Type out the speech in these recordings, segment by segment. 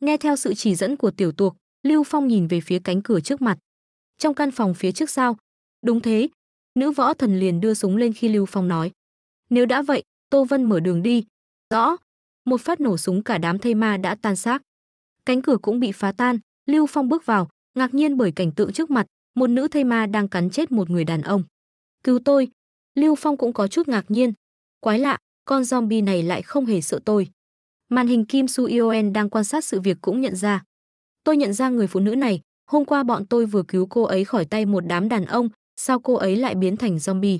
Nghe theo sự chỉ dẫn của tiểu tuộc, Lưu Phong nhìn về phía cánh cửa trước mặt. Trong căn phòng phía trước sau Đúng thế. Nữ võ thần liền đưa súng lên khi Lưu Phong nói. Nếu đã vậy, Tô Vân mở đường đi. Rõ. Một phát nổ súng cả đám thây ma đã tan xác. Cánh cửa cũng bị phá tan, Lưu Phong bước vào, ngạc nhiên bởi cảnh tượng trước mặt, một nữ thây ma đang cắn chết một người đàn ông. Cứu tôi. Lưu Phong cũng có chút ngạc nhiên. Quái lạ, con zombie này lại không hề sợ tôi. Màn hình Kim Su Yoen đang quan sát sự việc cũng nhận ra. Tôi nhận ra người phụ nữ này, hôm qua bọn tôi vừa cứu cô ấy khỏi tay một đám đàn ông, sao cô ấy lại biến thành zombie?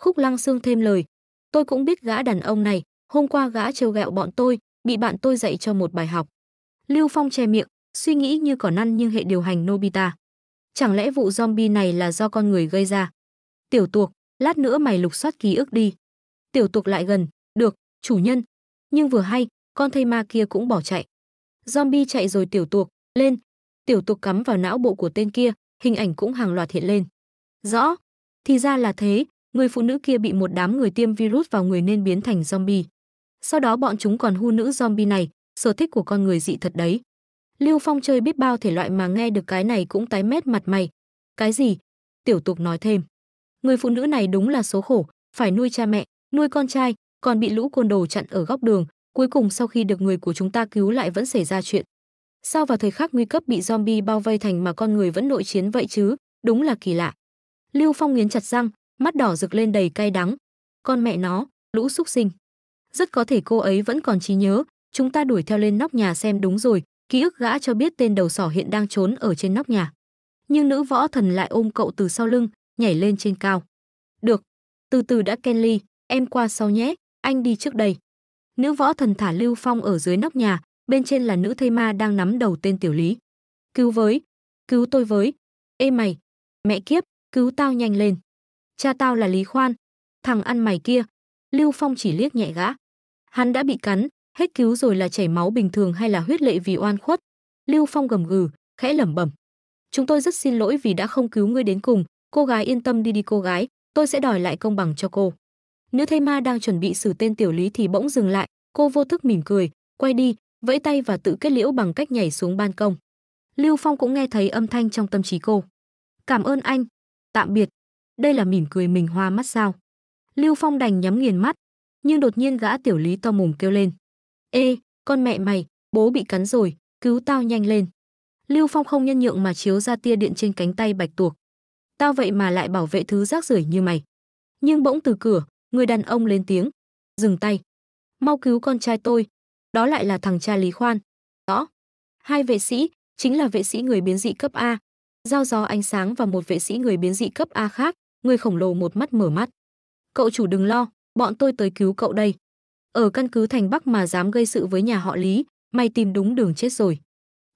Khúc Lăng Sương thêm lời, tôi cũng biết gã đàn ông này, hôm qua gã trêu ghẹo bọn tôi, bị bạn tôi dạy cho một bài học. Lưu Phong che miệng, suy nghĩ như cỏ năn nhưng hệ điều hành Nobita. Chẳng lẽ vụ zombie này là do con người gây ra? Tiểu tuộc, lát nữa mày lục soát ký ức đi. Tiểu tuộc lại gần, được, chủ nhân. Nhưng vừa hay, con thây ma kia cũng bỏ chạy. Zombie chạy rồi tiểu tuộc, lên. Tiểu tuộc cắm vào não bộ của tên kia, hình ảnh cũng hàng loạt hiện lên. Rõ, thì ra là thế, người phụ nữ kia bị một đám người tiêm virus vào người nên biến thành zombie. Sau đó bọn chúng còn hu nữ zombie này, sở thích của con người dị thật đấy. Lưu Phong chơi biết bao thể loại mà nghe được cái này cũng tái mét mặt mày. Cái gì? Tiểu tục nói thêm. Người phụ nữ này đúng là số khổ, phải nuôi cha mẹ, nuôi con trai, còn bị lũ côn đồ chặn ở góc đường, Cuối cùng sau khi được người của chúng ta cứu lại vẫn xảy ra chuyện. Sao vào thời khắc nguy cấp bị zombie bao vây thành mà con người vẫn nội chiến vậy chứ, đúng là kỳ lạ. Lưu Phong nghiến chặt răng, mắt đỏ rực lên đầy cay đắng. Con mẹ nó, lũ xúc sinh. Rất có thể cô ấy vẫn còn trí nhớ, chúng ta đuổi theo lên nóc nhà xem đúng rồi, ký ức gã cho biết tên đầu sỏ hiện đang trốn ở trên nóc nhà. Nhưng nữ võ thần lại ôm cậu từ sau lưng, nhảy lên trên cao. Được, từ từ đã Kenly, em qua sau nhé, anh đi trước đây nữ võ thần thả Lưu Phong ở dưới nóc nhà, bên trên là nữ thây ma đang nắm đầu tên Tiểu Lý. Cứu với, cứu tôi với. Ê mày, mẹ kiếp, cứu tao nhanh lên. Cha tao là Lý Khoan, thằng ăn mày kia. Lưu Phong chỉ liếc nhẹ gã. Hắn đã bị cắn, hết cứu rồi là chảy máu bình thường hay là huyết lệ vì oan khuất. Lưu Phong gầm gừ, khẽ lẩm bẩm. Chúng tôi rất xin lỗi vì đã không cứu ngươi đến cùng, cô gái yên tâm đi đi cô gái, tôi sẽ đòi lại công bằng cho cô. Nữ thây ma đang chuẩn bị xử tên tiểu lý thì bỗng dừng lại, Cô vô thức mỉm cười, quay đi, vẫy tay và tự kết liễu bằng cách nhảy xuống ban công. Lưu Phong cũng nghe thấy âm thanh trong tâm trí cô. Cảm ơn anh, tạm biệt. Đây là mỉm cười mình hoa mắt sao? Lưu Phong đành nhắm nghiền mắt, nhưng đột nhiên gã tiểu lý to mồm kêu lên. Ê, con mẹ mày, bố bị cắn rồi, cứu tao nhanh lên. Lưu Phong không nhân nhượng mà chiếu ra tia điện trên cánh tay bạch tuộc. Tao vậy mà lại bảo vệ thứ rác rưởi như mày. Nhưng bỗng từ cửa, người đàn ông lên tiếng. Dừng tay mau cứu con trai tôi. Đó lại là thằng cha Lý Khoan. Đó. Hai vệ sĩ, chính là vệ sĩ người biến dị cấp A. Giao gió ánh sáng và một vệ sĩ người biến dị cấp A khác, người khổng lồ một mắt mở mắt. Cậu chủ đừng lo, bọn tôi tới cứu cậu đây. Ở căn cứ thành Bắc mà dám gây sự với nhà họ Lý, mày tìm đúng đường chết rồi.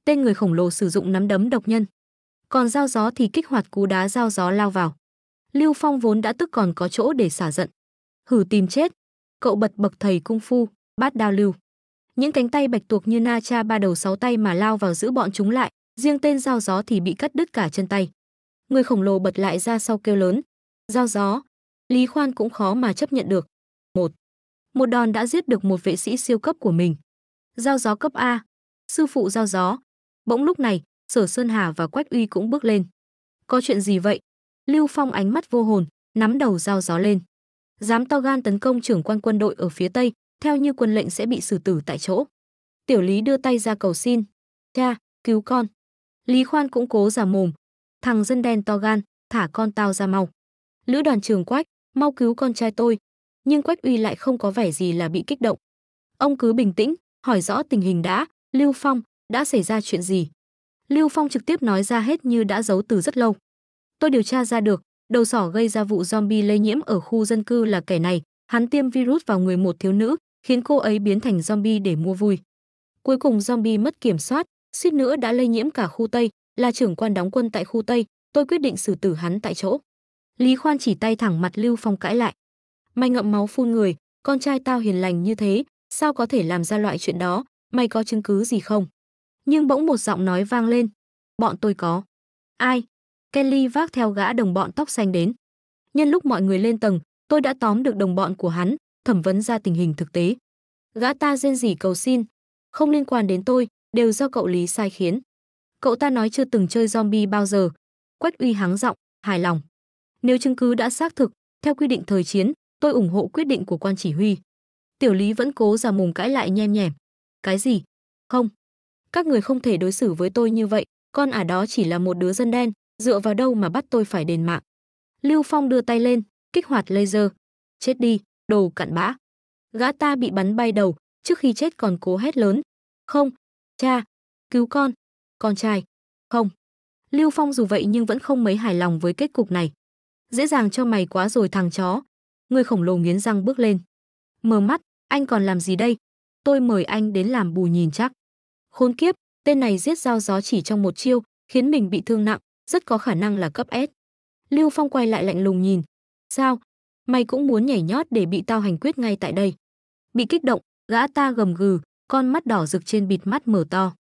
Tên người khổng lồ sử dụng nắm đấm độc nhân. Còn giao gió thì kích hoạt cú đá giao gió lao vào. Lưu Phong vốn đã tức còn có chỗ để xả giận. Hử tìm chết, cậu bật bậc thầy cung phu, bát đao lưu. Những cánh tay bạch tuộc như na cha ba đầu sáu tay mà lao vào giữ bọn chúng lại, riêng tên giao gió thì bị cắt đứt cả chân tay. Người khổng lồ bật lại ra sau kêu lớn, giao gió. Lý Khoan cũng khó mà chấp nhận được. Một, một đòn đã giết được một vệ sĩ siêu cấp của mình. giao gió cấp A, sư phụ giao gió. Bỗng lúc này, Sở Sơn Hà và Quách Uy cũng bước lên. Có chuyện gì vậy? Lưu Phong ánh mắt vô hồn, nắm đầu giao gió lên dám to gan tấn công trưởng quan quân đội ở phía Tây, theo như quân lệnh sẽ bị xử tử tại chỗ. Tiểu Lý đưa tay ra cầu xin, "Cha, cứu con." Lý Khoan cũng cố giả mồm, "Thằng dân đen to gan, thả con tao ra mau." Lữ đoàn trưởng Quách, "Mau cứu con trai tôi." Nhưng Quách Uy lại không có vẻ gì là bị kích động. Ông cứ bình tĩnh, hỏi rõ tình hình đã, Lưu Phong, đã xảy ra chuyện gì? Lưu Phong trực tiếp nói ra hết như đã giấu từ rất lâu. Tôi điều tra ra được, đầu sỏ gây ra vụ zombie lây nhiễm ở khu dân cư là kẻ này, hắn tiêm virus vào người một thiếu nữ, khiến cô ấy biến thành zombie để mua vui. Cuối cùng zombie mất kiểm soát, suýt nữa đã lây nhiễm cả khu Tây, là trưởng quan đóng quân tại khu Tây, tôi quyết định xử tử hắn tại chỗ. Lý Khoan chỉ tay thẳng mặt Lưu Phong cãi lại. Mày ngậm máu phun người, con trai tao hiền lành như thế, sao có thể làm ra loại chuyện đó, mày có chứng cứ gì không? Nhưng bỗng một giọng nói vang lên. Bọn tôi có. Ai? Kelly vác theo gã đồng bọn tóc xanh đến. Nhân lúc mọi người lên tầng, tôi đã tóm được đồng bọn của hắn, thẩm vấn ra tình hình thực tế. Gã ta rên rỉ cầu xin, không liên quan đến tôi, đều do cậu Lý sai khiến. Cậu ta nói chưa từng chơi zombie bao giờ. Quách Uy hắng giọng, hài lòng. Nếu chứng cứ đã xác thực, theo quy định thời chiến, tôi ủng hộ quyết định của quan chỉ huy. Tiểu Lý vẫn cố giả mồm cãi lại nhem nhẻm. Cái gì? Không. Các người không thể đối xử với tôi như vậy, con ả đó chỉ là một đứa dân đen, dựa vào đâu mà bắt tôi phải đền mạng. Lưu Phong đưa tay lên, kích hoạt laser. Chết đi, đồ cặn bã. Gã ta bị bắn bay đầu, trước khi chết còn cố hét lớn. Không, cha, cứu con, con trai, không. Lưu Phong dù vậy nhưng vẫn không mấy hài lòng với kết cục này. Dễ dàng cho mày quá rồi thằng chó. Người khổng lồ nghiến răng bước lên. Mở mắt, anh còn làm gì đây? Tôi mời anh đến làm bù nhìn chắc. Khốn kiếp, tên này giết dao gió chỉ trong một chiêu, khiến mình bị thương nặng, rất có khả năng là cấp S. Lưu Phong quay lại lạnh lùng nhìn. Sao? Mày cũng muốn nhảy nhót để bị tao hành quyết ngay tại đây. Bị kích động, gã ta gầm gừ, con mắt đỏ rực trên bịt mắt mở to.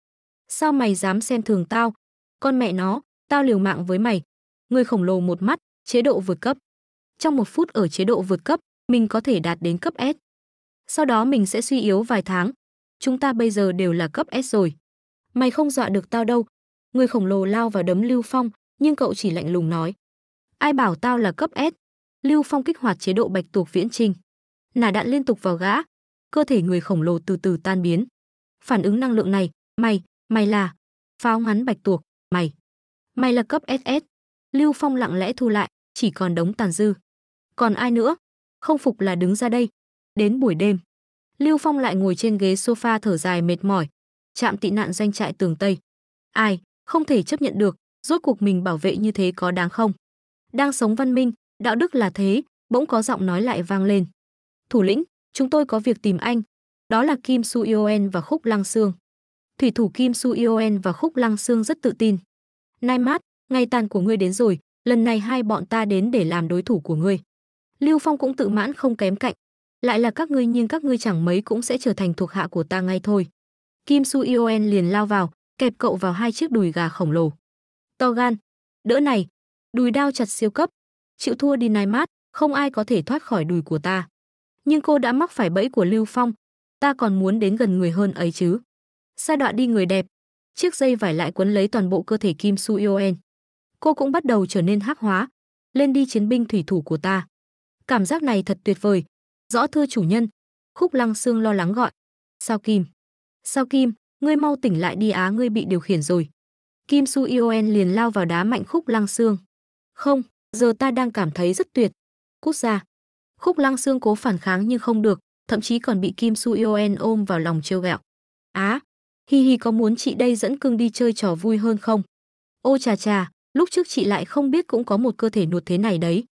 Sao mày dám xem thường tao? Con mẹ nó, tao liều mạng với mày. Người khổng lồ một mắt, chế độ vượt cấp. Trong một phút ở chế độ vượt cấp, mình có thể đạt đến cấp S. Sau đó mình sẽ suy yếu vài tháng. Chúng ta bây giờ đều là cấp S rồi. Mày không dọa được tao đâu. Người khổng lồ lao vào đấm Lưu Phong, nhưng cậu chỉ lạnh lùng nói. Ai bảo tao là cấp S? Lưu Phong kích hoạt chế độ bạch tuộc viễn trinh. Nả đạn liên tục vào gã, cơ thể người khổng lồ từ từ tan biến. Phản ứng năng lượng này, mày, mày là pháo ngắn bạch tuộc, mày. Mày là cấp SS. Lưu Phong lặng lẽ thu lại, chỉ còn đống tàn dư. Còn ai nữa? Không phục là đứng ra đây. Đến buổi đêm, Lưu Phong lại ngồi trên ghế sofa thở dài mệt mỏi. chạm tị nạn doanh trại tường Tây. Ai, không thể chấp nhận được, rốt cuộc mình bảo vệ như thế có đáng không? Đang sống văn minh, đạo đức là thế, bỗng có giọng nói lại vang lên. Thủ lĩnh, chúng tôi có việc tìm anh. Đó là Kim Su Yoen và Khúc Lăng Sương. Thủy thủ Kim Su Yoen và Khúc Lăng Sương rất tự tin. Nai mát, ngày tàn của ngươi đến rồi, lần này hai bọn ta đến để làm đối thủ của ngươi. Lưu Phong cũng tự mãn không kém cạnh. Lại là các ngươi nhưng các ngươi chẳng mấy cũng sẽ trở thành thuộc hạ của ta ngay thôi. Kim Su Yoen liền lao vào, kẹp cậu vào hai chiếc đùi gà khổng lồ to gan, đỡ này, đùi đao chặt siêu cấp, chịu thua đi nai mát, không ai có thể thoát khỏi đùi của ta. Nhưng cô đã mắc phải bẫy của Lưu Phong, ta còn muốn đến gần người hơn ấy chứ. Sa đoạn đi người đẹp, chiếc dây vải lại quấn lấy toàn bộ cơ thể Kim Su Yoen. Cô cũng bắt đầu trở nên hắc hóa, lên đi chiến binh thủy thủ của ta. Cảm giác này thật tuyệt vời. Rõ thưa chủ nhân, Khúc Lăng xương lo lắng gọi. Sao Kim? Sao Kim, ngươi mau tỉnh lại đi á ngươi bị điều khiển rồi. Kim Su Yoen liền lao vào đá mạnh khúc lăng xương. Không, giờ ta đang cảm thấy rất tuyệt. Cút ra. Khúc lăng xương cố phản kháng nhưng không được, thậm chí còn bị Kim Su Yoen ôm vào lòng trêu ghẹo. Á, hi hi có muốn chị đây dẫn cưng đi chơi trò vui hơn không? Ô chà chà, lúc trước chị lại không biết cũng có một cơ thể nuột thế này đấy.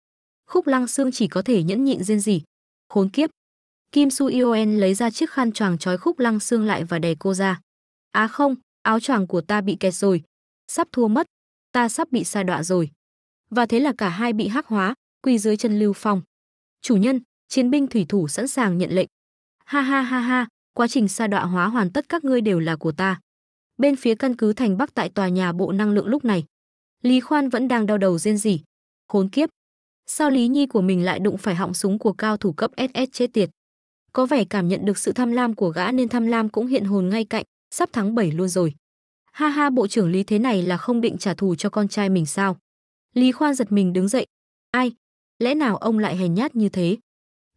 Khúc lăng xương chỉ có thể nhẫn nhịn riêng gì. Khốn kiếp. Kim Su Yoen lấy ra chiếc khăn choàng trói khúc lăng xương lại và đè cô ra. Á không, áo choàng của ta bị kẹt rồi, sắp thua mất, ta sắp bị sa đọa rồi. Và thế là cả hai bị hắc hóa, quy dưới chân Lưu Phong. Chủ nhân, chiến binh thủy thủ sẵn sàng nhận lệnh. Ha ha ha ha, quá trình sa đọa hóa hoàn tất các ngươi đều là của ta. Bên phía căn cứ thành Bắc tại tòa nhà bộ năng lượng lúc này, Lý Khoan vẫn đang đau đầu rên rỉ. Khốn kiếp, sao Lý Nhi của mình lại đụng phải họng súng của cao thủ cấp SS chết tiệt. Có vẻ cảm nhận được sự tham lam của gã nên tham lam cũng hiện hồn ngay cạnh, sắp thắng bảy luôn rồi. Ha ha bộ trưởng Lý thế này là không định trả thù cho con trai mình sao? Lý Khoan giật mình đứng dậy. Ai? Lẽ nào ông lại hèn nhát như thế?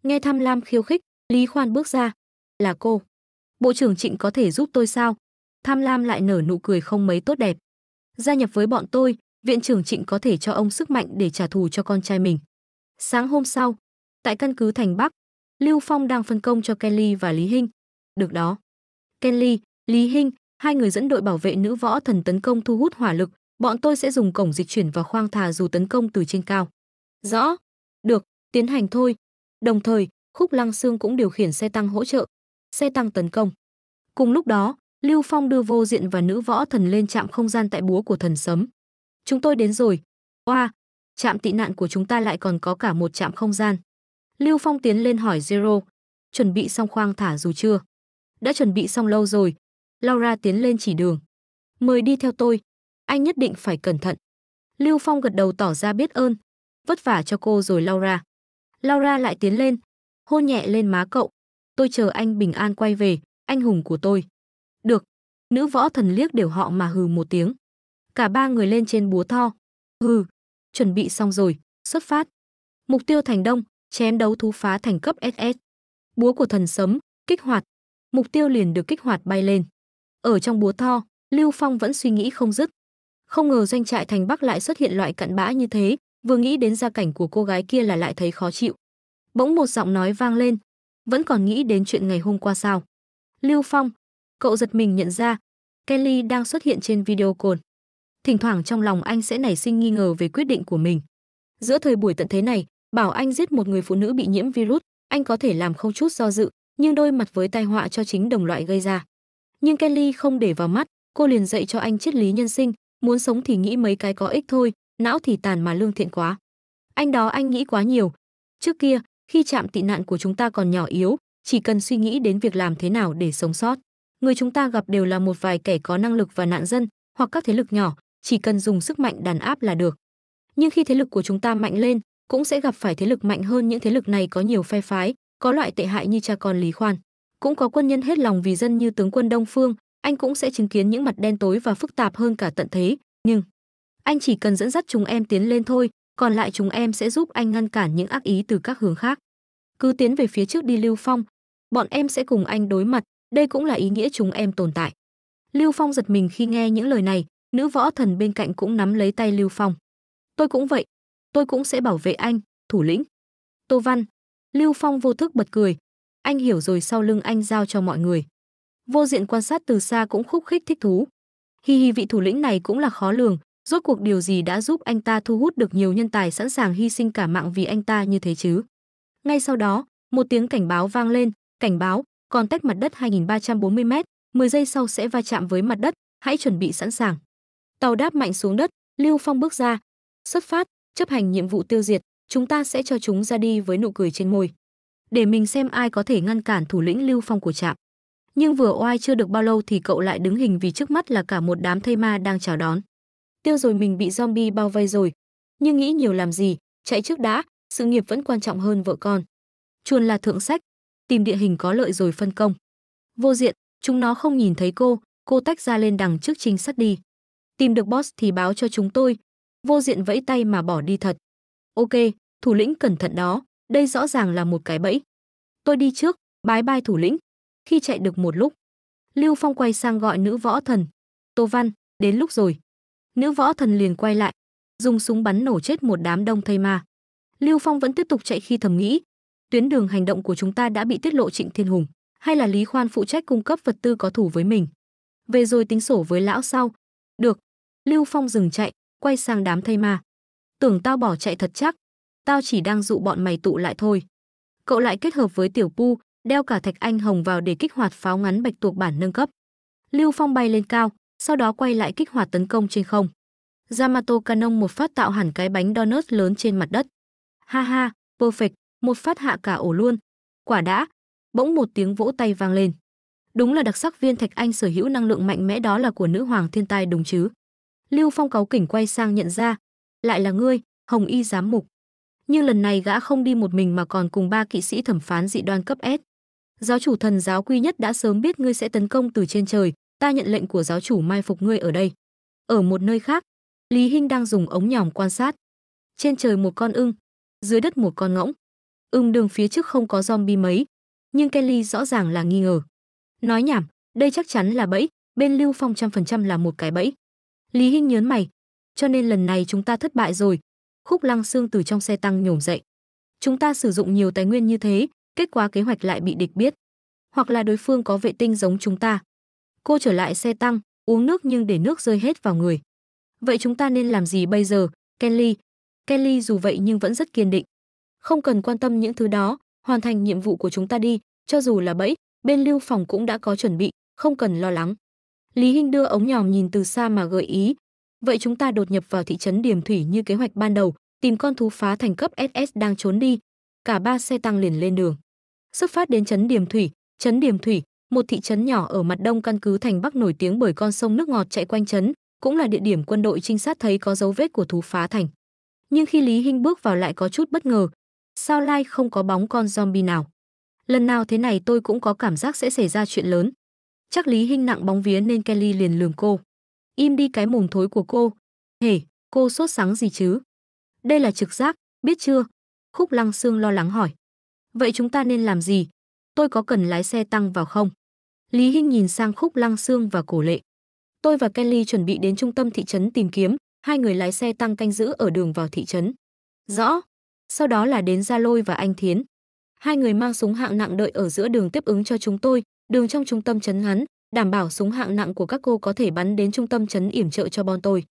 Nghe Tham Lam khiêu khích, Lý Khoan bước ra. Là cô. Bộ trưởng Trịnh có thể giúp tôi sao? Tham Lam lại nở nụ cười không mấy tốt đẹp. Gia nhập với bọn tôi, viện trưởng Trịnh có thể cho ông sức mạnh để trả thù cho con trai mình. Sáng hôm sau, tại căn cứ thành Bắc, Lưu Phong đang phân công cho Kelly và Lý Hinh. Được đó. Kelly, Lý Hinh, hai người dẫn đội bảo vệ nữ võ thần tấn công thu hút hỏa lực, bọn tôi sẽ dùng cổng dịch chuyển và khoang thả dù tấn công từ trên cao. Rõ. Được, tiến hành thôi. Đồng thời, Khúc Lăng Xương cũng điều khiển xe tăng hỗ trợ. Xe tăng tấn công. Cùng lúc đó, Lưu Phong đưa vô diện và nữ võ thần lên trạm không gian tại búa của thần sấm. Chúng tôi đến rồi. Oa, wow, trạm tị nạn của chúng ta lại còn có cả một trạm không gian. Lưu Phong tiến lên hỏi Zero, chuẩn bị xong khoang thả dù chưa? Đã chuẩn bị xong lâu rồi, Laura tiến lên chỉ đường. Mời đi theo tôi, anh nhất định phải cẩn thận. Lưu Phong gật đầu tỏ ra biết ơn. Vất vả cho cô rồi Laura. Laura lại tiến lên, hôn nhẹ lên má cậu. Tôi chờ anh bình an quay về, anh hùng của tôi. Được. Nữ võ thần liếc đều họ mà hừ một tiếng. Cả ba người lên trên búa tho. Hừ, chuẩn bị xong rồi, xuất phát. Mục tiêu thành đông, chém đấu thú phá thành cấp SS. Búa của thần sấm, kích hoạt. Mục tiêu liền được kích hoạt bay lên. Ở trong búa to, Lưu Phong vẫn suy nghĩ không dứt. Không ngờ doanh trại thành Bắc lại xuất hiện loại cặn bã như thế, vừa nghĩ đến gia cảnh của cô gái kia là lại thấy khó chịu. Bỗng một giọng nói vang lên, vẫn còn nghĩ đến chuyện ngày hôm qua sao? Lưu Phong, cậu giật mình nhận ra, Kelly đang xuất hiện trên video call. Thỉnh thoảng trong lòng anh sẽ nảy sinh nghi ngờ về quyết định của mình. Giữa thời buổi tận thế này, bảo anh giết một người phụ nữ bị nhiễm virus, anh có thể làm không chút do dự, nhưng đôi mặt với tai họa cho chính đồng loại gây ra nhưng Kelly không để vào mắt, cô liền dạy cho anh triết lý nhân sinh, muốn sống thì nghĩ mấy cái có ích thôi, não thì tàn mà lương thiện quá. Anh đó anh nghĩ quá nhiều. Trước kia, khi chạm tị nạn của chúng ta còn nhỏ yếu, chỉ cần suy nghĩ đến việc làm thế nào để sống sót. Người chúng ta gặp đều là một vài kẻ có năng lực và nạn dân, hoặc các thế lực nhỏ, chỉ cần dùng sức mạnh đàn áp là được. Nhưng khi thế lực của chúng ta mạnh lên, cũng sẽ gặp phải thế lực mạnh hơn những thế lực này có nhiều phe phái, có loại tệ hại như cha con Lý Khoan cũng có quân nhân hết lòng vì dân như tướng quân Đông Phương, anh cũng sẽ chứng kiến những mặt đen tối và phức tạp hơn cả tận thế, nhưng anh chỉ cần dẫn dắt chúng em tiến lên thôi, còn lại chúng em sẽ giúp anh ngăn cản những ác ý từ các hướng khác. Cứ tiến về phía trước đi Lưu Phong, bọn em sẽ cùng anh đối mặt, đây cũng là ý nghĩa chúng em tồn tại. Lưu Phong giật mình khi nghe những lời này, nữ võ thần bên cạnh cũng nắm lấy tay Lưu Phong. Tôi cũng vậy, tôi cũng sẽ bảo vệ anh, thủ lĩnh. Tô Văn, Lưu Phong vô thức bật cười, anh hiểu rồi sau lưng anh giao cho mọi người. Vô diện quan sát từ xa cũng khúc khích thích thú. Hi hi vị thủ lĩnh này cũng là khó lường, rốt cuộc điều gì đã giúp anh ta thu hút được nhiều nhân tài sẵn sàng hy sinh cả mạng vì anh ta như thế chứ. Ngay sau đó, một tiếng cảnh báo vang lên, cảnh báo, còn cách mặt đất 2340 m 10 giây sau sẽ va chạm với mặt đất, hãy chuẩn bị sẵn sàng. Tàu đáp mạnh xuống đất, Lưu Phong bước ra, xuất phát, chấp hành nhiệm vụ tiêu diệt, chúng ta sẽ cho chúng ra đi với nụ cười trên môi để mình xem ai có thể ngăn cản thủ lĩnh Lưu Phong của trạm. Nhưng vừa oai chưa được bao lâu thì cậu lại đứng hình vì trước mắt là cả một đám thây ma đang chào đón. Tiêu rồi mình bị zombie bao vây rồi, nhưng nghĩ nhiều làm gì, chạy trước đã, sự nghiệp vẫn quan trọng hơn vợ con. Chuồn là thượng sách, tìm địa hình có lợi rồi phân công. Vô diện, chúng nó không nhìn thấy cô, cô tách ra lên đằng trước trinh sát đi. Tìm được boss thì báo cho chúng tôi. Vô diện vẫy tay mà bỏ đi thật. Ok, thủ lĩnh cẩn thận đó. Đây rõ ràng là một cái bẫy. Tôi đi trước, bái bai thủ lĩnh. Khi chạy được một lúc, Lưu Phong quay sang gọi nữ võ thần. Tô Văn, đến lúc rồi. Nữ võ thần liền quay lại, dùng súng bắn nổ chết một đám đông thây ma. Lưu Phong vẫn tiếp tục chạy khi thầm nghĩ, tuyến đường hành động của chúng ta đã bị tiết lộ Trịnh Thiên Hùng, hay là Lý Khoan phụ trách cung cấp vật tư có thủ với mình. Về rồi tính sổ với lão sau. Được. Lưu Phong dừng chạy, quay sang đám thây ma. Tưởng tao bỏ chạy thật chắc, tao chỉ đang dụ bọn mày tụ lại thôi. Cậu lại kết hợp với tiểu pu, đeo cả thạch anh hồng vào để kích hoạt pháo ngắn bạch tuộc bản nâng cấp. Lưu Phong bay lên cao, sau đó quay lại kích hoạt tấn công trên không. Yamato Canon một phát tạo hẳn cái bánh donut lớn trên mặt đất. Ha ha, perfect, một phát hạ cả ổ luôn. Quả đã, bỗng một tiếng vỗ tay vang lên. Đúng là đặc sắc viên Thạch Anh sở hữu năng lượng mạnh mẽ đó là của nữ hoàng thiên tai đúng chứ. Lưu Phong cáu kỉnh quay sang nhận ra, lại là ngươi, Hồng Y giám mục. Nhưng lần này gã không đi một mình mà còn cùng ba kỵ sĩ thẩm phán dị đoan cấp S. Giáo chủ thần giáo quy nhất đã sớm biết ngươi sẽ tấn công từ trên trời, ta nhận lệnh của giáo chủ mai phục ngươi ở đây. Ở một nơi khác, Lý Hinh đang dùng ống nhòm quan sát. Trên trời một con ưng, dưới đất một con ngỗng. Ưng đường phía trước không có zombie mấy, nhưng Kelly rõ ràng là nghi ngờ. Nói nhảm, đây chắc chắn là bẫy, bên Lưu Phong trăm phần trăm là một cái bẫy. Lý Hinh nhớn mày, cho nên lần này chúng ta thất bại rồi, Khúc Lăng Xương từ trong xe tăng nhổm dậy. Chúng ta sử dụng nhiều tài nguyên như thế, kết quả kế hoạch lại bị địch biết, hoặc là đối phương có vệ tinh giống chúng ta. Cô trở lại xe tăng, uống nước nhưng để nước rơi hết vào người. Vậy chúng ta nên làm gì bây giờ, Kelly? Kelly dù vậy nhưng vẫn rất kiên định. Không cần quan tâm những thứ đó, hoàn thành nhiệm vụ của chúng ta đi, cho dù là bẫy, bên lưu phòng cũng đã có chuẩn bị, không cần lo lắng. Lý Hinh đưa ống nhòm nhìn từ xa mà gợi ý. Vậy chúng ta đột nhập vào thị trấn Điểm Thủy như kế hoạch ban đầu, tìm con thú phá thành cấp SS đang trốn đi. Cả ba xe tăng liền lên đường. Xuất phát đến trấn Điềm Thủy, trấn Điềm Thủy, một thị trấn nhỏ ở mặt đông căn cứ thành Bắc nổi tiếng bởi con sông nước ngọt chạy quanh trấn, cũng là địa điểm quân đội trinh sát thấy có dấu vết của thú phá thành. Nhưng khi Lý Hinh bước vào lại có chút bất ngờ, sao lai không có bóng con zombie nào. Lần nào thế này tôi cũng có cảm giác sẽ xảy ra chuyện lớn. Chắc Lý Hinh nặng bóng vía nên Kelly liền lường cô. Im đi cái mồm thối của cô. Hề, hey, cô sốt sáng gì chứ? Đây là trực giác, biết chưa? Khúc Lăng Sương lo lắng hỏi. Vậy chúng ta nên làm gì? Tôi có cần lái xe tăng vào không? Lý Hinh nhìn sang Khúc Lăng Sương và Cổ Lệ. Tôi và Kelly chuẩn bị đến trung tâm thị trấn tìm kiếm, hai người lái xe tăng canh giữ ở đường vào thị trấn. Rõ. Sau đó là đến Gia Lôi và Anh Thiến. Hai người mang súng hạng nặng đợi ở giữa đường tiếp ứng cho chúng tôi, đường trong trung tâm trấn ngắn đảm bảo súng hạng nặng của các cô có thể bắn đến trung tâm trấn yểm trợ cho bọn tôi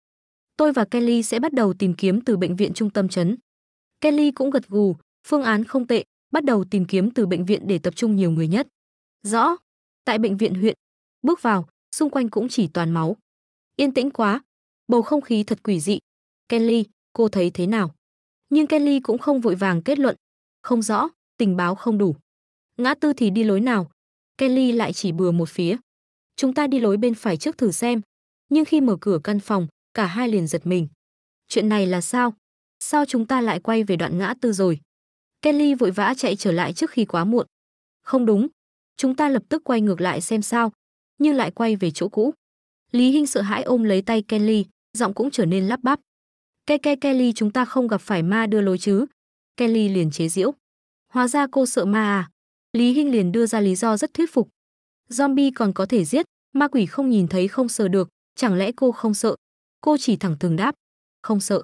tôi và Kelly sẽ bắt đầu tìm kiếm từ bệnh viện trung tâm chấn. Kelly cũng gật gù, phương án không tệ, bắt đầu tìm kiếm từ bệnh viện để tập trung nhiều người nhất. Rõ, tại bệnh viện huyện, bước vào, xung quanh cũng chỉ toàn máu. Yên tĩnh quá, bầu không khí thật quỷ dị. Kelly, cô thấy thế nào? Nhưng Kelly cũng không vội vàng kết luận, không rõ, tình báo không đủ. Ngã tư thì đi lối nào? Kelly lại chỉ bừa một phía. Chúng ta đi lối bên phải trước thử xem. Nhưng khi mở cửa căn phòng, cả hai liền giật mình. Chuyện này là sao? Sao chúng ta lại quay về đoạn ngã tư rồi? Kelly vội vã chạy trở lại trước khi quá muộn. Không đúng, chúng ta lập tức quay ngược lại xem sao, nhưng lại quay về chỗ cũ. Lý Hinh sợ hãi ôm lấy tay Kelly, giọng cũng trở nên lắp bắp. Ke ke Kelly chúng ta không gặp phải ma đưa lối chứ. Kelly liền chế giễu. Hóa ra cô sợ ma à? Lý Hinh liền đưa ra lý do rất thuyết phục. Zombie còn có thể giết, ma quỷ không nhìn thấy không sờ được, chẳng lẽ cô không sợ? Cô chỉ thẳng thừng đáp, không sợ.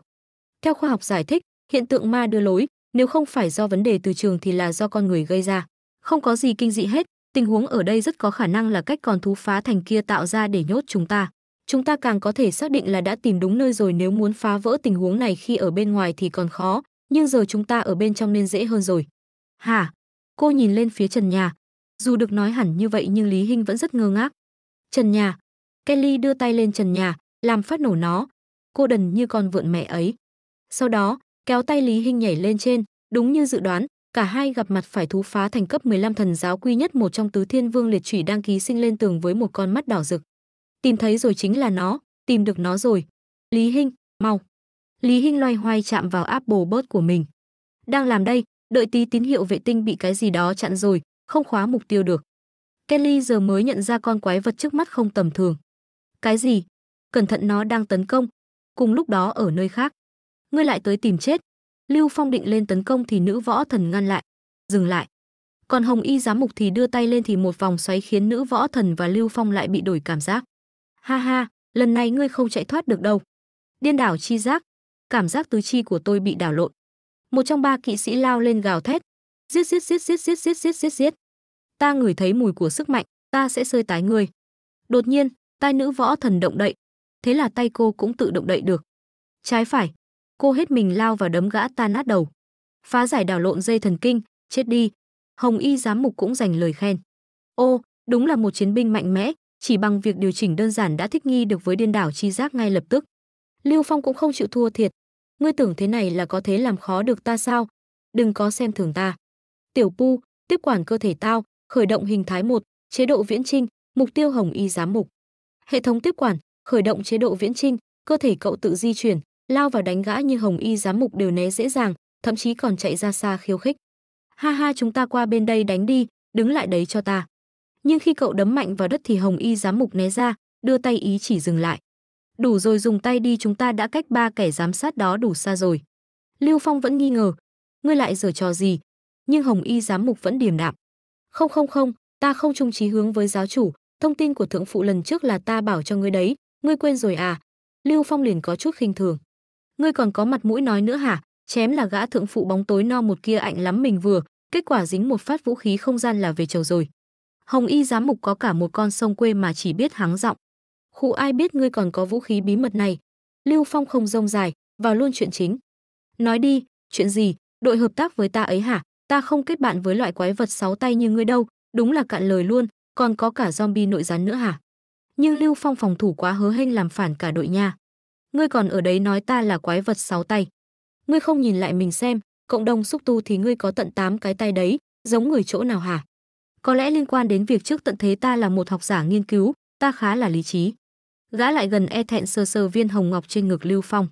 Theo khoa học giải thích, hiện tượng ma đưa lối, nếu không phải do vấn đề từ trường thì là do con người gây ra. Không có gì kinh dị hết, tình huống ở đây rất có khả năng là cách con thú phá thành kia tạo ra để nhốt chúng ta. Chúng ta càng có thể xác định là đã tìm đúng nơi rồi nếu muốn phá vỡ tình huống này khi ở bên ngoài thì còn khó, nhưng giờ chúng ta ở bên trong nên dễ hơn rồi. Hả? Cô nhìn lên phía trần nhà. Dù được nói hẳn như vậy nhưng Lý Hinh vẫn rất ngơ ngác. Trần nhà. Kelly đưa tay lên trần nhà, làm phát nổ nó, cô đần như con vượn mẹ ấy. Sau đó, kéo tay Lý Hinh nhảy lên trên, đúng như dự đoán, cả hai gặp mặt phải thú phá thành cấp 15 thần giáo quy nhất một trong tứ thiên vương liệt chủy đang ký sinh lên tường với một con mắt đỏ rực. Tìm thấy rồi chính là nó, tìm được nó rồi. Lý Hinh, mau. Lý Hinh loay hoay chạm vào Apple Bird của mình. Đang làm đây, đợi tí tín hiệu vệ tinh bị cái gì đó chặn rồi, không khóa mục tiêu được. Kelly giờ mới nhận ra con quái vật trước mắt không tầm thường. Cái gì? cẩn thận nó đang tấn công. Cùng lúc đó ở nơi khác, ngươi lại tới tìm chết. Lưu Phong định lên tấn công thì nữ võ thần ngăn lại, dừng lại. Còn Hồng Y giám mục thì đưa tay lên thì một vòng xoáy khiến nữ võ thần và Lưu Phong lại bị đổi cảm giác. Ha ha, lần này ngươi không chạy thoát được đâu. Điên đảo chi giác, cảm giác tứ chi của tôi bị đảo lộn. Một trong ba kỵ sĩ lao lên gào thét, giết giết giết giết giết giết giết giết giết. Ta ngửi thấy mùi của sức mạnh, ta sẽ sơi tái ngươi. Đột nhiên, tai nữ võ thần động đậy, thế là tay cô cũng tự động đậy được. Trái phải, cô hết mình lao vào đấm gã ta nát đầu. Phá giải đảo lộn dây thần kinh, chết đi. Hồng Y giám mục cũng dành lời khen. Ô, đúng là một chiến binh mạnh mẽ, chỉ bằng việc điều chỉnh đơn giản đã thích nghi được với điên đảo chi giác ngay lập tức. Lưu Phong cũng không chịu thua thiệt. Ngươi tưởng thế này là có thế làm khó được ta sao? Đừng có xem thường ta. Tiểu Pu, tiếp quản cơ thể tao, khởi động hình thái 1, chế độ viễn trinh, mục tiêu Hồng Y giám mục. Hệ thống tiếp quản, khởi động chế độ viễn trinh, cơ thể cậu tự di chuyển, lao vào đánh gã như Hồng Y giám mục đều né dễ dàng, thậm chí còn chạy ra xa khiêu khích. Ha ha, chúng ta qua bên đây đánh đi, đứng lại đấy cho ta. Nhưng khi cậu đấm mạnh vào đất thì Hồng Y giám mục né ra, đưa tay ý chỉ dừng lại. Đủ rồi dùng tay đi chúng ta đã cách ba kẻ giám sát đó đủ xa rồi. Lưu Phong vẫn nghi ngờ. Ngươi lại giở trò gì? Nhưng Hồng Y giám mục vẫn điềm đạm. Không không không, ta không chung trí hướng với giáo chủ. Thông tin của thượng phụ lần trước là ta bảo cho ngươi đấy ngươi quên rồi à? Lưu Phong liền có chút khinh thường. Ngươi còn có mặt mũi nói nữa hả? Chém là gã thượng phụ bóng tối no một kia ảnh lắm mình vừa, kết quả dính một phát vũ khí không gian là về chầu rồi. Hồng Y giám mục có cả một con sông quê mà chỉ biết háng giọng. Khụ ai biết ngươi còn có vũ khí bí mật này? Lưu Phong không rông dài, vào luôn chuyện chính. Nói đi, chuyện gì? Đội hợp tác với ta ấy hả? Ta không kết bạn với loại quái vật sáu tay như ngươi đâu, đúng là cạn lời luôn, còn có cả zombie nội gián nữa hả? nhưng Lưu Phong phòng thủ quá hớ hênh làm phản cả đội nha. Ngươi còn ở đấy nói ta là quái vật sáu tay. Ngươi không nhìn lại mình xem, cộng đồng xúc tu thì ngươi có tận 8 cái tay đấy, giống người chỗ nào hả? Có lẽ liên quan đến việc trước tận thế ta là một học giả nghiên cứu, ta khá là lý trí. Gã lại gần e thẹn sờ sờ viên hồng ngọc trên ngực Lưu Phong.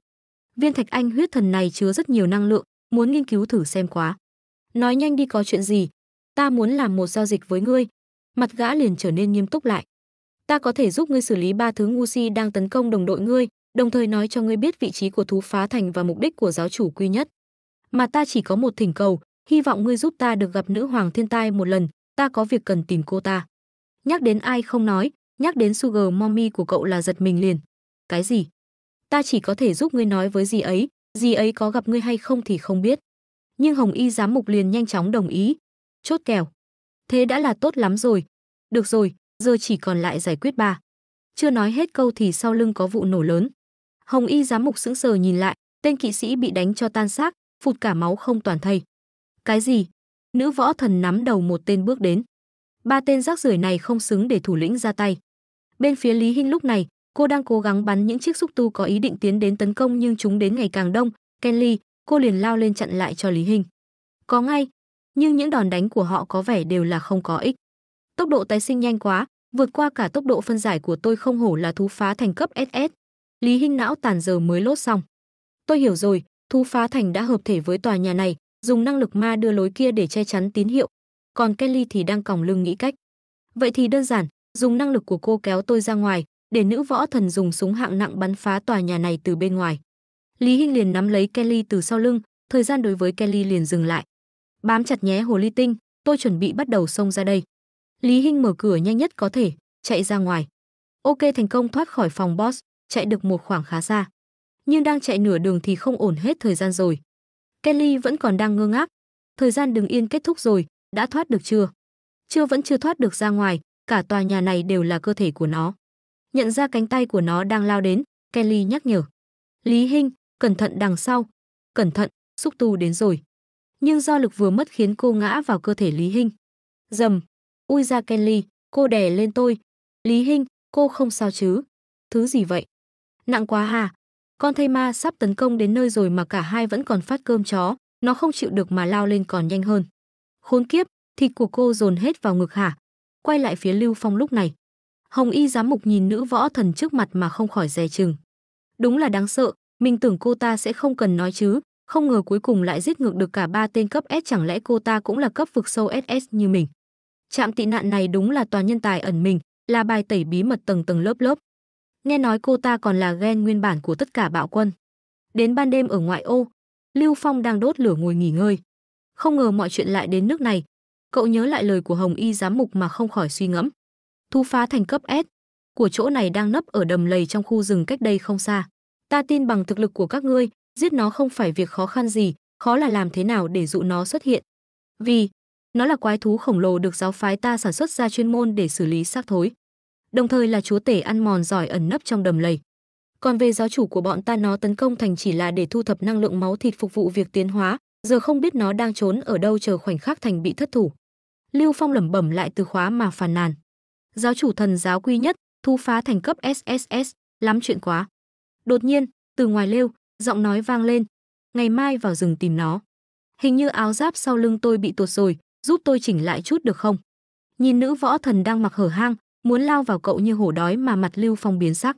Viên thạch anh huyết thần này chứa rất nhiều năng lượng, muốn nghiên cứu thử xem quá. Nói nhanh đi có chuyện gì, ta muốn làm một giao dịch với ngươi. Mặt gã liền trở nên nghiêm túc lại ta có thể giúp ngươi xử lý ba thứ ngu si đang tấn công đồng đội ngươi, đồng thời nói cho ngươi biết vị trí của thú phá thành và mục đích của giáo chủ quy nhất. Mà ta chỉ có một thỉnh cầu, hy vọng ngươi giúp ta được gặp nữ hoàng thiên tai một lần, ta có việc cần tìm cô ta. Nhắc đến ai không nói, nhắc đến Sugar Mommy của cậu là giật mình liền. Cái gì? Ta chỉ có thể giúp ngươi nói với gì ấy, gì ấy có gặp ngươi hay không thì không biết. Nhưng Hồng Y giám mục liền nhanh chóng đồng ý. Chốt kèo. Thế đã là tốt lắm rồi. Được rồi, giờ chỉ còn lại giải quyết bà. Chưa nói hết câu thì sau lưng có vụ nổ lớn. Hồng y giám mục sững sờ nhìn lại, tên kỵ sĩ bị đánh cho tan xác, phụt cả máu không toàn thây. Cái gì? Nữ võ thần nắm đầu một tên bước đến. Ba tên rác rưởi này không xứng để thủ lĩnh ra tay. Bên phía Lý Hinh lúc này, cô đang cố gắng bắn những chiếc xúc tu có ý định tiến đến tấn công nhưng chúng đến ngày càng đông. Kenly, cô liền lao lên chặn lại cho Lý Hinh. Có ngay, nhưng những đòn đánh của họ có vẻ đều là không có ích. Tốc độ tái sinh nhanh quá, Vượt qua cả tốc độ phân giải của tôi không hổ là thú phá thành cấp SS. Lý Hinh não tàn giờ mới lốt xong. Tôi hiểu rồi, thú phá thành đã hợp thể với tòa nhà này, dùng năng lực ma đưa lối kia để che chắn tín hiệu. Còn Kelly thì đang còng lưng nghĩ cách. Vậy thì đơn giản, dùng năng lực của cô kéo tôi ra ngoài, để nữ võ thần dùng súng hạng nặng bắn phá tòa nhà này từ bên ngoài. Lý Hinh liền nắm lấy Kelly từ sau lưng, thời gian đối với Kelly liền dừng lại. Bám chặt nhé hồ ly tinh, tôi chuẩn bị bắt đầu xông ra đây. Lý Hinh mở cửa nhanh nhất có thể, chạy ra ngoài. Ok thành công thoát khỏi phòng boss, chạy được một khoảng khá xa. Nhưng đang chạy nửa đường thì không ổn hết thời gian rồi. Kelly vẫn còn đang ngơ ngác. Thời gian đừng yên kết thúc rồi, đã thoát được chưa? Chưa vẫn chưa thoát được ra ngoài, cả tòa nhà này đều là cơ thể của nó. Nhận ra cánh tay của nó đang lao đến, Kelly nhắc nhở. Lý Hinh, cẩn thận đằng sau. Cẩn thận, xúc tu đến rồi. Nhưng do lực vừa mất khiến cô ngã vào cơ thể Lý Hinh. Dầm, Ui ra Kenly, cô đè lên tôi. Lý Hinh, cô không sao chứ? Thứ gì vậy? Nặng quá hà. Con thây ma sắp tấn công đến nơi rồi mà cả hai vẫn còn phát cơm chó. Nó không chịu được mà lao lên còn nhanh hơn. Khốn kiếp, thịt của cô dồn hết vào ngực hả? Quay lại phía Lưu Phong lúc này. Hồng Y giám mục nhìn nữ võ thần trước mặt mà không khỏi dè chừng. Đúng là đáng sợ, mình tưởng cô ta sẽ không cần nói chứ, không ngờ cuối cùng lại giết ngược được cả ba tên cấp S chẳng lẽ cô ta cũng là cấp vực sâu SS như mình. Trạm tị nạn này đúng là toàn nhân tài ẩn mình, là bài tẩy bí mật tầng tầng lớp lớp. Nghe nói cô ta còn là gen nguyên bản của tất cả bạo quân. Đến ban đêm ở ngoại ô, Lưu Phong đang đốt lửa ngồi nghỉ ngơi. Không ngờ mọi chuyện lại đến nước này. Cậu nhớ lại lời của Hồng Y giám mục mà không khỏi suy ngẫm. Thu phá thành cấp S của chỗ này đang nấp ở đầm lầy trong khu rừng cách đây không xa. Ta tin bằng thực lực của các ngươi, giết nó không phải việc khó khăn gì, khó là làm thế nào để dụ nó xuất hiện. Vì, nó là quái thú khổng lồ được giáo phái ta sản xuất ra chuyên môn để xử lý xác thối, đồng thời là chúa tể ăn mòn giỏi ẩn nấp trong đầm lầy. Còn về giáo chủ của bọn ta nó tấn công thành chỉ là để thu thập năng lượng máu thịt phục vụ việc tiến hóa, giờ không biết nó đang trốn ở đâu chờ khoảnh khắc thành bị thất thủ. Lưu Phong lẩm bẩm lại từ khóa mà phàn nàn. Giáo chủ thần giáo quy nhất, thu phá thành cấp SSS, lắm chuyện quá. Đột nhiên, từ ngoài lêu, giọng nói vang lên. Ngày mai vào rừng tìm nó. Hình như áo giáp sau lưng tôi bị tuột rồi, giúp tôi chỉnh lại chút được không? Nhìn nữ võ thần đang mặc hở hang, muốn lao vào cậu như hổ đói mà mặt Lưu Phong biến sắc.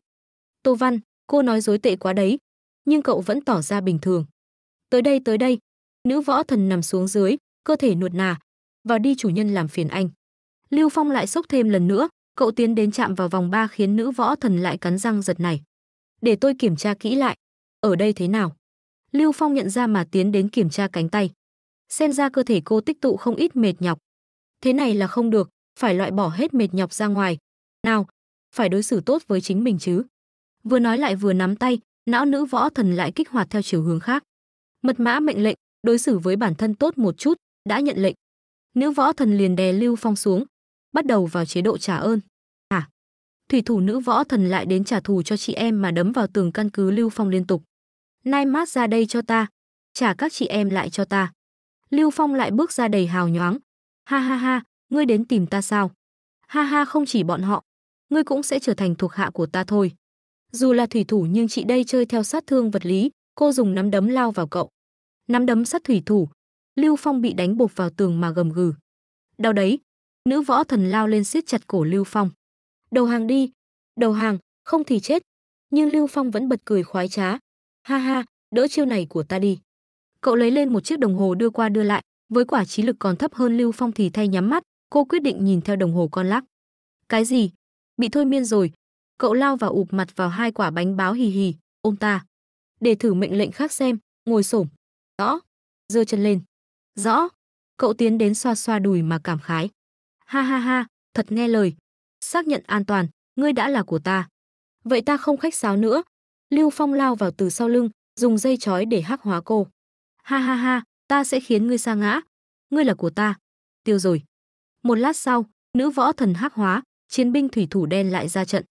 Tô Văn, cô nói dối tệ quá đấy, nhưng cậu vẫn tỏ ra bình thường. Tới đây tới đây, nữ võ thần nằm xuống dưới, cơ thể nuột nà, vào đi chủ nhân làm phiền anh. Lưu Phong lại sốc thêm lần nữa, cậu tiến đến chạm vào vòng ba khiến nữ võ thần lại cắn răng giật này. Để tôi kiểm tra kỹ lại, ở đây thế nào? Lưu Phong nhận ra mà tiến đến kiểm tra cánh tay xem ra cơ thể cô tích tụ không ít mệt nhọc. Thế này là không được, phải loại bỏ hết mệt nhọc ra ngoài. Nào, phải đối xử tốt với chính mình chứ. Vừa nói lại vừa nắm tay, não nữ võ thần lại kích hoạt theo chiều hướng khác. Mật mã mệnh lệnh, đối xử với bản thân tốt một chút, đã nhận lệnh. Nữ võ thần liền đè Lưu Phong xuống, bắt đầu vào chế độ trả ơn. À, thủy thủ nữ võ thần lại đến trả thù cho chị em mà đấm vào tường căn cứ Lưu Phong liên tục. Nai mát ra đây cho ta, trả các chị em lại cho ta. Lưu Phong lại bước ra đầy hào nhoáng. Ha ha ha, ngươi đến tìm ta sao? Ha ha không chỉ bọn họ, ngươi cũng sẽ trở thành thuộc hạ của ta thôi. Dù là thủy thủ nhưng chị đây chơi theo sát thương vật lý, cô dùng nắm đấm lao vào cậu. Nắm đấm sát thủy thủ, Lưu Phong bị đánh bột vào tường mà gầm gừ. Đau đấy, nữ võ thần lao lên siết chặt cổ Lưu Phong. Đầu hàng đi, đầu hàng, không thì chết. Nhưng Lưu Phong vẫn bật cười khoái trá. Ha ha, đỡ chiêu này của ta đi. Cậu lấy lên một chiếc đồng hồ đưa qua đưa lại, với quả trí lực còn thấp hơn Lưu Phong thì thay nhắm mắt, cô quyết định nhìn theo đồng hồ con lắc. Cái gì? Bị thôi miên rồi. Cậu lao vào ụp mặt vào hai quả bánh báo hì hì, ôm ta. Để thử mệnh lệnh khác xem, ngồi xổm. Rõ. giơ chân lên. Rõ. Cậu tiến đến xoa xoa đùi mà cảm khái. Ha ha ha, thật nghe lời. Xác nhận an toàn, ngươi đã là của ta. Vậy ta không khách sáo nữa. Lưu Phong lao vào từ sau lưng, dùng dây chói để hắc hóa cô. Ha ha ha, ta sẽ khiến ngươi sa ngã. Ngươi là của ta. Tiêu rồi. Một lát sau, nữ võ thần hắc hóa, chiến binh thủy thủ đen lại ra trận.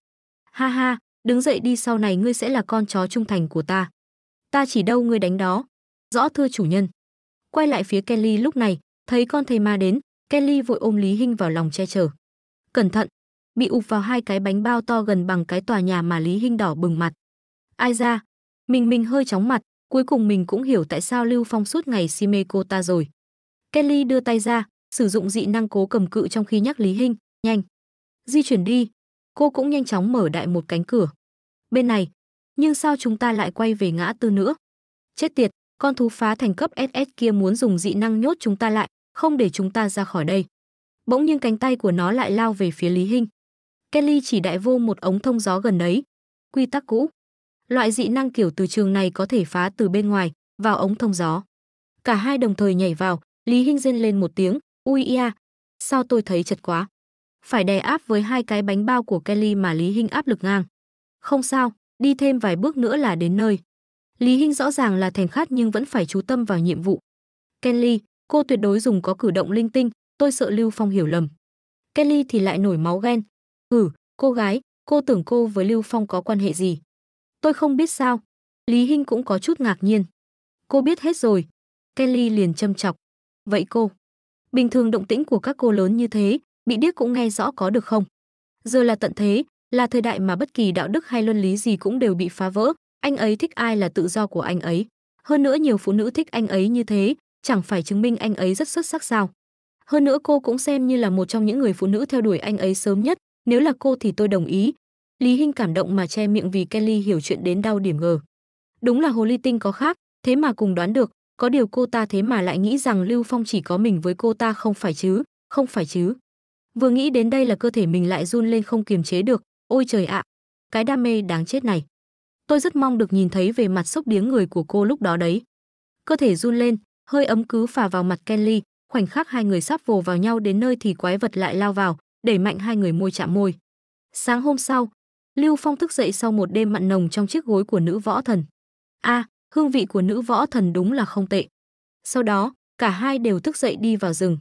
Ha ha, đứng dậy đi sau này ngươi sẽ là con chó trung thành của ta. Ta chỉ đâu ngươi đánh đó. Rõ thưa chủ nhân. Quay lại phía Kelly lúc này, thấy con thầy ma đến, Kelly vội ôm Lý Hinh vào lòng che chở. Cẩn thận, bị ụp vào hai cái bánh bao to gần bằng cái tòa nhà mà Lý Hinh đỏ bừng mặt. Ai ra, mình mình hơi chóng mặt, Cuối cùng mình cũng hiểu tại sao Lưu Phong suốt ngày si mê cô ta rồi. Kelly đưa tay ra, sử dụng dị năng cố cầm cự trong khi nhắc Lý Hinh, nhanh. Di chuyển đi. Cô cũng nhanh chóng mở đại một cánh cửa. Bên này, nhưng sao chúng ta lại quay về ngã tư nữa? Chết tiệt, con thú phá thành cấp SS kia muốn dùng dị năng nhốt chúng ta lại, không để chúng ta ra khỏi đây. Bỗng nhiên cánh tay của nó lại lao về phía Lý Hinh. Kelly chỉ đại vô một ống thông gió gần đấy. Quy tắc cũ. Loại dị năng kiểu từ trường này có thể phá từ bên ngoài vào ống thông gió. Cả hai đồng thời nhảy vào, Lý Hinh rên lên một tiếng, "Ui a, sao tôi thấy chật quá." Phải đè áp với hai cái bánh bao của Kelly mà Lý Hinh áp lực ngang. "Không sao, đi thêm vài bước nữa là đến nơi." Lý Hinh rõ ràng là thèm khát nhưng vẫn phải chú tâm vào nhiệm vụ. "Kelly, cô tuyệt đối dùng có cử động linh tinh, tôi sợ Lưu Phong hiểu lầm." Kelly thì lại nổi máu ghen. "Ừ, cô gái, cô tưởng cô với Lưu Phong có quan hệ gì?" Tôi không biết sao. Lý Hinh cũng có chút ngạc nhiên. Cô biết hết rồi. Kelly liền châm chọc. Vậy cô, bình thường động tĩnh của các cô lớn như thế, bị điếc cũng nghe rõ có được không? Giờ là tận thế, là thời đại mà bất kỳ đạo đức hay luân lý gì cũng đều bị phá vỡ, anh ấy thích ai là tự do của anh ấy. Hơn nữa nhiều phụ nữ thích anh ấy như thế, chẳng phải chứng minh anh ấy rất xuất sắc sao? Hơn nữa cô cũng xem như là một trong những người phụ nữ theo đuổi anh ấy sớm nhất, nếu là cô thì tôi đồng ý, Lý Hinh cảm động mà che miệng vì Kelly hiểu chuyện đến đau điểm ngờ. Đúng là hồ ly tinh có khác, thế mà cùng đoán được, có điều cô ta thế mà lại nghĩ rằng Lưu Phong chỉ có mình với cô ta không phải chứ, không phải chứ. Vừa nghĩ đến đây là cơ thể mình lại run lên không kiềm chế được, ôi trời ạ, cái đam mê đáng chết này. Tôi rất mong được nhìn thấy về mặt sốc điếng người của cô lúc đó đấy. Cơ thể run lên, hơi ấm cứ phả vào mặt Kelly, khoảnh khắc hai người sắp vồ vào nhau đến nơi thì quái vật lại lao vào, đẩy mạnh hai người môi chạm môi. Sáng hôm sau, Lưu Phong thức dậy sau một đêm mặn nồng trong chiếc gối của nữ võ thần. A, à, hương vị của nữ võ thần đúng là không tệ. Sau đó, cả hai đều thức dậy đi vào rừng.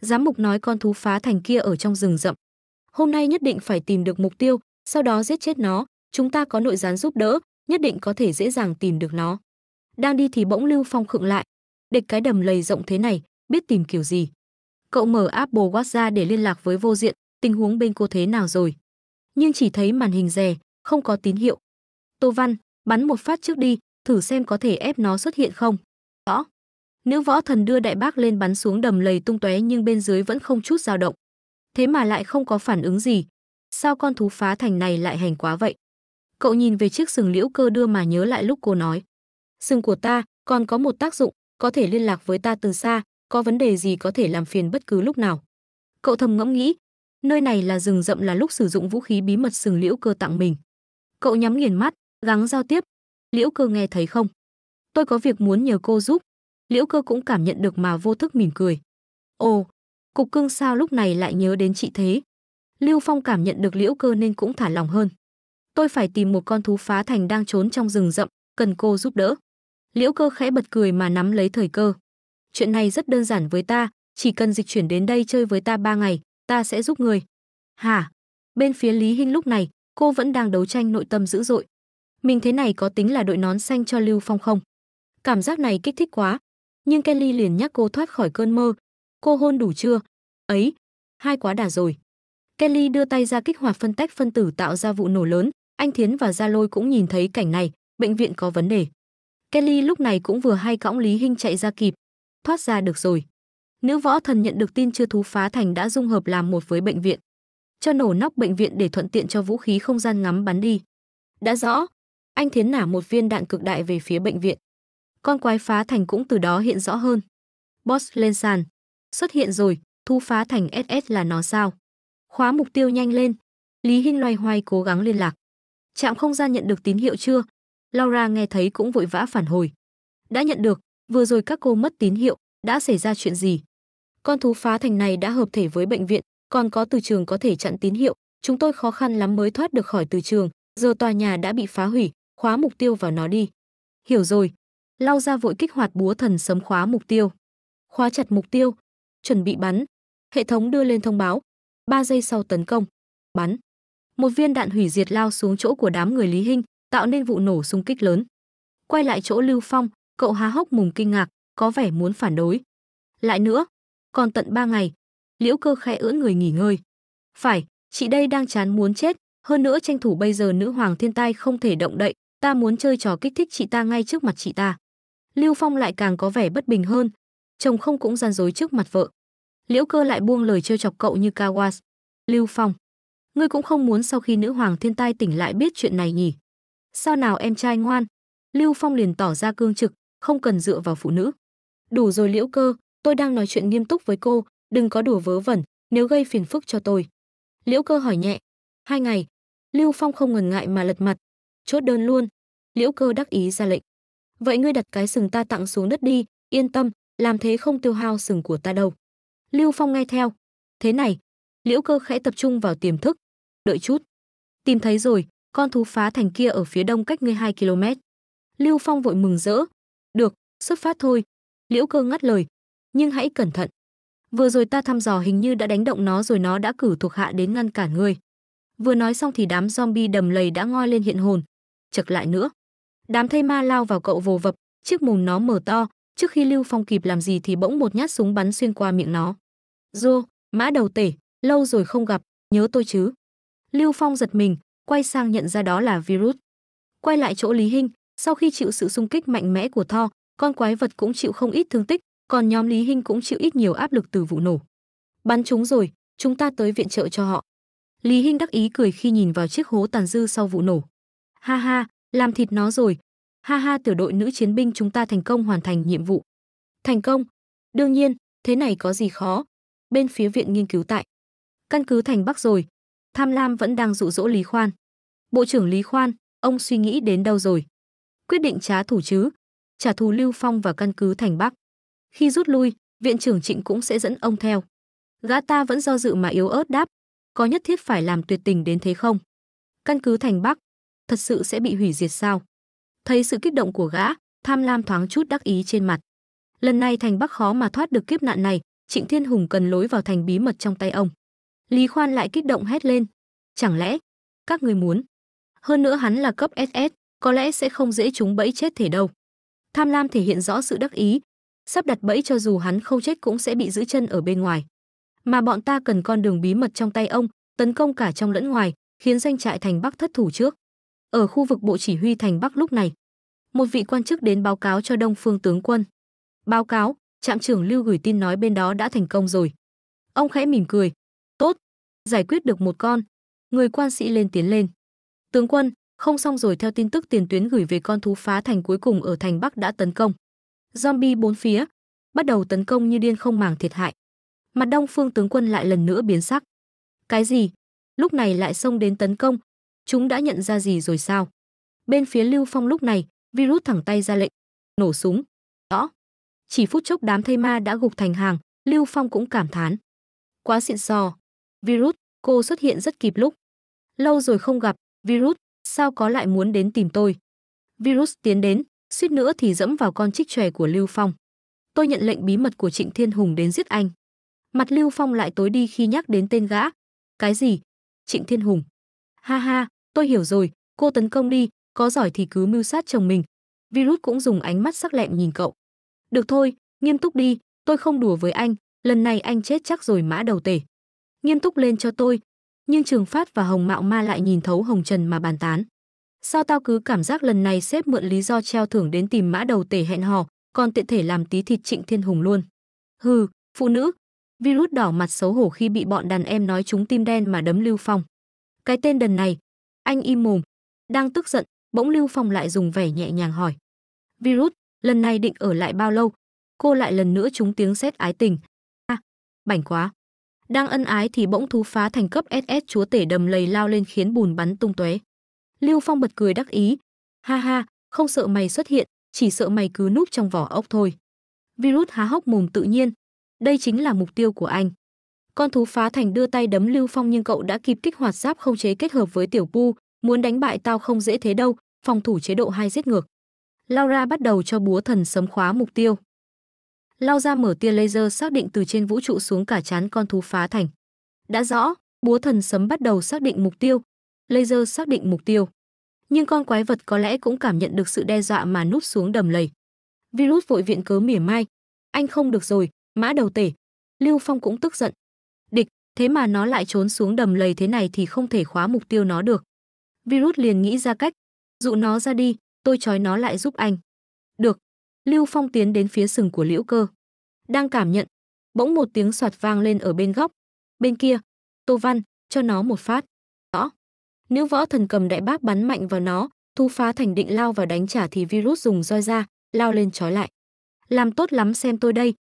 Giám mục nói con thú phá thành kia ở trong rừng rậm. Hôm nay nhất định phải tìm được mục tiêu, sau đó giết chết nó, chúng ta có nội gián giúp đỡ, nhất định có thể dễ dàng tìm được nó. Đang đi thì bỗng Lưu Phong khựng lại. Địch cái đầm lầy rộng thế này, biết tìm kiểu gì. Cậu mở Apple Watch ra để liên lạc với vô diện, tình huống bên cô thế nào rồi nhưng chỉ thấy màn hình rè, không có tín hiệu. Tô Văn, bắn một phát trước đi, thử xem có thể ép nó xuất hiện không. Rõ. Nữ võ thần đưa đại bác lên bắn xuống đầm lầy tung tóe nhưng bên dưới vẫn không chút dao động. Thế mà lại không có phản ứng gì. Sao con thú phá thành này lại hành quá vậy? Cậu nhìn về chiếc sừng liễu cơ đưa mà nhớ lại lúc cô nói. Sừng của ta còn có một tác dụng, có thể liên lạc với ta từ xa, có vấn đề gì có thể làm phiền bất cứ lúc nào. Cậu thầm ngẫm nghĩ, Nơi này là rừng rậm là lúc sử dụng vũ khí bí mật sừng liễu cơ tặng mình. Cậu nhắm nghiền mắt, gắng giao tiếp. Liễu cơ nghe thấy không? Tôi có việc muốn nhờ cô giúp. Liễu cơ cũng cảm nhận được mà vô thức mỉm cười. Ồ, cục cưng sao lúc này lại nhớ đến chị thế? Lưu Phong cảm nhận được liễu cơ nên cũng thả lòng hơn. Tôi phải tìm một con thú phá thành đang trốn trong rừng rậm, cần cô giúp đỡ. Liễu cơ khẽ bật cười mà nắm lấy thời cơ. Chuyện này rất đơn giản với ta, chỉ cần dịch chuyển đến đây chơi với ta ba ngày, ta sẽ giúp người. Hả? Bên phía Lý Hinh lúc này, cô vẫn đang đấu tranh nội tâm dữ dội. Mình thế này có tính là đội nón xanh cho Lưu Phong không? Cảm giác này kích thích quá. Nhưng Kelly liền nhắc cô thoát khỏi cơn mơ. Cô hôn đủ chưa? Ấy, hai quá đà rồi. Kelly đưa tay ra kích hoạt phân tách phân tử tạo ra vụ nổ lớn. Anh Thiến và Gia Lôi cũng nhìn thấy cảnh này, bệnh viện có vấn đề. Kelly lúc này cũng vừa hay cõng Lý Hinh chạy ra kịp. Thoát ra được rồi. Nữ võ thần nhận được tin chưa thú phá thành đã dung hợp làm một với bệnh viện. Cho nổ nóc bệnh viện để thuận tiện cho vũ khí không gian ngắm bắn đi. Đã rõ, anh thiến nả một viên đạn cực đại về phía bệnh viện. Con quái phá thành cũng từ đó hiện rõ hơn. Boss lên sàn. Xuất hiện rồi, thu phá thành SS là nó sao? Khóa mục tiêu nhanh lên. Lý Hinh loay hoay cố gắng liên lạc. Trạm không gian nhận được tín hiệu chưa? Laura nghe thấy cũng vội vã phản hồi. Đã nhận được, vừa rồi các cô mất tín hiệu, đã xảy ra chuyện gì? Con thú phá thành này đã hợp thể với bệnh viện, còn có từ trường có thể chặn tín hiệu, chúng tôi khó khăn lắm mới thoát được khỏi từ trường, giờ tòa nhà đã bị phá hủy, khóa mục tiêu vào nó đi. Hiểu rồi. Lao ra vội kích hoạt búa thần sấm khóa mục tiêu. Khóa chặt mục tiêu, chuẩn bị bắn. Hệ thống đưa lên thông báo. 3 giây sau tấn công. Bắn. Một viên đạn hủy diệt lao xuống chỗ của đám người Lý Hinh, tạo nên vụ nổ xung kích lớn. Quay lại chỗ Lưu Phong, cậu há hốc mồm kinh ngạc, có vẻ muốn phản đối. Lại nữa, còn tận ba ngày. Liễu cơ khẽ ưỡn người nghỉ ngơi. Phải, chị đây đang chán muốn chết, hơn nữa tranh thủ bây giờ nữ hoàng thiên tai không thể động đậy, ta muốn chơi trò kích thích chị ta ngay trước mặt chị ta. Lưu Phong lại càng có vẻ bất bình hơn, chồng không cũng gian dối trước mặt vợ. Liễu cơ lại buông lời trêu chọc cậu như Kawas. Lưu Phong, ngươi cũng không muốn sau khi nữ hoàng thiên tai tỉnh lại biết chuyện này nhỉ? Sao nào em trai ngoan? Lưu Phong liền tỏ ra cương trực, không cần dựa vào phụ nữ. Đủ rồi Liễu cơ, tôi đang nói chuyện nghiêm túc với cô đừng có đùa vớ vẩn nếu gây phiền phức cho tôi liễu cơ hỏi nhẹ hai ngày lưu phong không ngần ngại mà lật mặt chốt đơn luôn liễu cơ đắc ý ra lệnh vậy ngươi đặt cái sừng ta tặng xuống đất đi yên tâm làm thế không tiêu hao sừng của ta đâu lưu phong nghe theo thế này liễu cơ khẽ tập trung vào tiềm thức đợi chút tìm thấy rồi con thú phá thành kia ở phía đông cách ngươi 2 km lưu phong vội mừng rỡ được xuất phát thôi liễu cơ ngắt lời nhưng hãy cẩn thận. Vừa rồi ta thăm dò hình như đã đánh động nó rồi nó đã cử thuộc hạ đến ngăn cản ngươi. Vừa nói xong thì đám zombie đầm lầy đã ngoi lên hiện hồn. Chật lại nữa. Đám thây ma lao vào cậu vồ vập, chiếc mồm nó mở to, trước khi Lưu Phong kịp làm gì thì bỗng một nhát súng bắn xuyên qua miệng nó. Dô, mã đầu tể, lâu rồi không gặp, nhớ tôi chứ. Lưu Phong giật mình, quay sang nhận ra đó là virus. Quay lại chỗ Lý Hinh, sau khi chịu sự xung kích mạnh mẽ của Tho, con quái vật cũng chịu không ít thương tích, còn nhóm Lý Hinh cũng chịu ít nhiều áp lực từ vụ nổ. Bắn chúng rồi, chúng ta tới viện trợ cho họ. Lý Hinh đắc ý cười khi nhìn vào chiếc hố tàn dư sau vụ nổ. Ha ha, làm thịt nó rồi. Ha ha tiểu đội nữ chiến binh chúng ta thành công hoàn thành nhiệm vụ. Thành công? Đương nhiên, thế này có gì khó. Bên phía viện nghiên cứu tại. Căn cứ thành Bắc rồi. Tham Lam vẫn đang dụ dỗ Lý Khoan. Bộ trưởng Lý Khoan, ông suy nghĩ đến đâu rồi? Quyết định trá thủ chứ? Trả thù Lưu Phong và căn cứ thành Bắc. Khi rút lui, viện trưởng Trịnh cũng sẽ dẫn ông theo. Gã ta vẫn do dự mà yếu ớt đáp, có nhất thiết phải làm tuyệt tình đến thế không? Căn cứ thành Bắc, thật sự sẽ bị hủy diệt sao? Thấy sự kích động của gã, tham lam thoáng chút đắc ý trên mặt. Lần này thành Bắc khó mà thoát được kiếp nạn này, Trịnh Thiên Hùng cần lối vào thành bí mật trong tay ông. Lý Khoan lại kích động hét lên, chẳng lẽ các người muốn? Hơn nữa hắn là cấp SS, có lẽ sẽ không dễ chúng bẫy chết thể đâu. Tham lam thể hiện rõ sự đắc ý, sắp đặt bẫy cho dù hắn không chết cũng sẽ bị giữ chân ở bên ngoài. Mà bọn ta cần con đường bí mật trong tay ông, tấn công cả trong lẫn ngoài, khiến doanh trại thành Bắc thất thủ trước. Ở khu vực bộ chỉ huy thành Bắc lúc này, một vị quan chức đến báo cáo cho Đông Phương tướng quân. Báo cáo, trạm trưởng Lưu gửi tin nói bên đó đã thành công rồi. Ông khẽ mỉm cười, "Tốt, giải quyết được một con." Người quan sĩ lên tiến lên. "Tướng quân, không xong rồi theo tin tức tiền tuyến gửi về con thú phá thành cuối cùng ở thành Bắc đã tấn công zombie bốn phía, bắt đầu tấn công như điên không màng thiệt hại. Mặt Đông Phương tướng quân lại lần nữa biến sắc. Cái gì? Lúc này lại xông đến tấn công, chúng đã nhận ra gì rồi sao? Bên phía Lưu Phong lúc này, virus thẳng tay ra lệnh, nổ súng. Đó. Chỉ phút chốc đám thây ma đã gục thành hàng, Lưu Phong cũng cảm thán. Quá xịn sò. Virus, cô xuất hiện rất kịp lúc. Lâu rồi không gặp, virus, sao có lại muốn đến tìm tôi? Virus tiến đến, suýt nữa thì dẫm vào con chích chòe của Lưu Phong. Tôi nhận lệnh bí mật của Trịnh Thiên Hùng đến giết anh. Mặt Lưu Phong lại tối đi khi nhắc đến tên gã. Cái gì? Trịnh Thiên Hùng. Ha ha, tôi hiểu rồi, cô tấn công đi, có giỏi thì cứ mưu sát chồng mình. Virus cũng dùng ánh mắt sắc lẹm nhìn cậu. Được thôi, nghiêm túc đi, tôi không đùa với anh, lần này anh chết chắc rồi mã đầu tể. Nghiêm túc lên cho tôi. Nhưng Trường Phát và Hồng Mạo Ma lại nhìn thấu Hồng Trần mà bàn tán. Sao tao cứ cảm giác lần này sếp mượn lý do treo thưởng đến tìm mã đầu tể hẹn hò, còn tiện thể làm tí thịt Trịnh Thiên Hùng luôn. Hừ, phụ nữ. Virus đỏ mặt xấu hổ khi bị bọn đàn em nói chúng tim đen mà đấm Lưu Phong. Cái tên đần này. Anh im mồm. Đang tức giận, bỗng Lưu Phong lại dùng vẻ nhẹ nhàng hỏi. Virus, lần này định ở lại bao lâu? Cô lại lần nữa chúng tiếng sét ái tình. à, bảnh quá. Đang ân ái thì bỗng thú phá thành cấp SS chúa tể đầm lầy lao lên khiến bùn bắn tung tóe. Lưu Phong bật cười đắc ý. Ha ha, không sợ mày xuất hiện, chỉ sợ mày cứ núp trong vỏ ốc thôi. Virus há hốc mồm tự nhiên. Đây chính là mục tiêu của anh. Con thú phá thành đưa tay đấm Lưu Phong nhưng cậu đã kịp kích hoạt giáp không chế kết hợp với tiểu pu, muốn đánh bại tao không dễ thế đâu, phòng thủ chế độ hai giết ngược. Laura bắt đầu cho búa thần sấm khóa mục tiêu. Lao ra mở tia laser xác định từ trên vũ trụ xuống cả chán con thú phá thành. Đã rõ, búa thần sấm bắt đầu xác định mục tiêu, laser xác định mục tiêu. Nhưng con quái vật có lẽ cũng cảm nhận được sự đe dọa mà nút xuống đầm lầy. Virus vội viện cớ mỉa mai. Anh không được rồi, mã đầu tể. Lưu Phong cũng tức giận. Địch, thế mà nó lại trốn xuống đầm lầy thế này thì không thể khóa mục tiêu nó được. Virus liền nghĩ ra cách. Dụ nó ra đi, tôi trói nó lại giúp anh. Được. Lưu Phong tiến đến phía sừng của liễu cơ. Đang cảm nhận. Bỗng một tiếng soạt vang lên ở bên góc. Bên kia, Tô Văn, cho nó một phát. Nữ võ thần cầm đại bác bắn mạnh vào nó, thu phá thành định lao vào đánh trả thì virus dùng roi ra, lao lên trói lại. Làm tốt lắm xem tôi đây.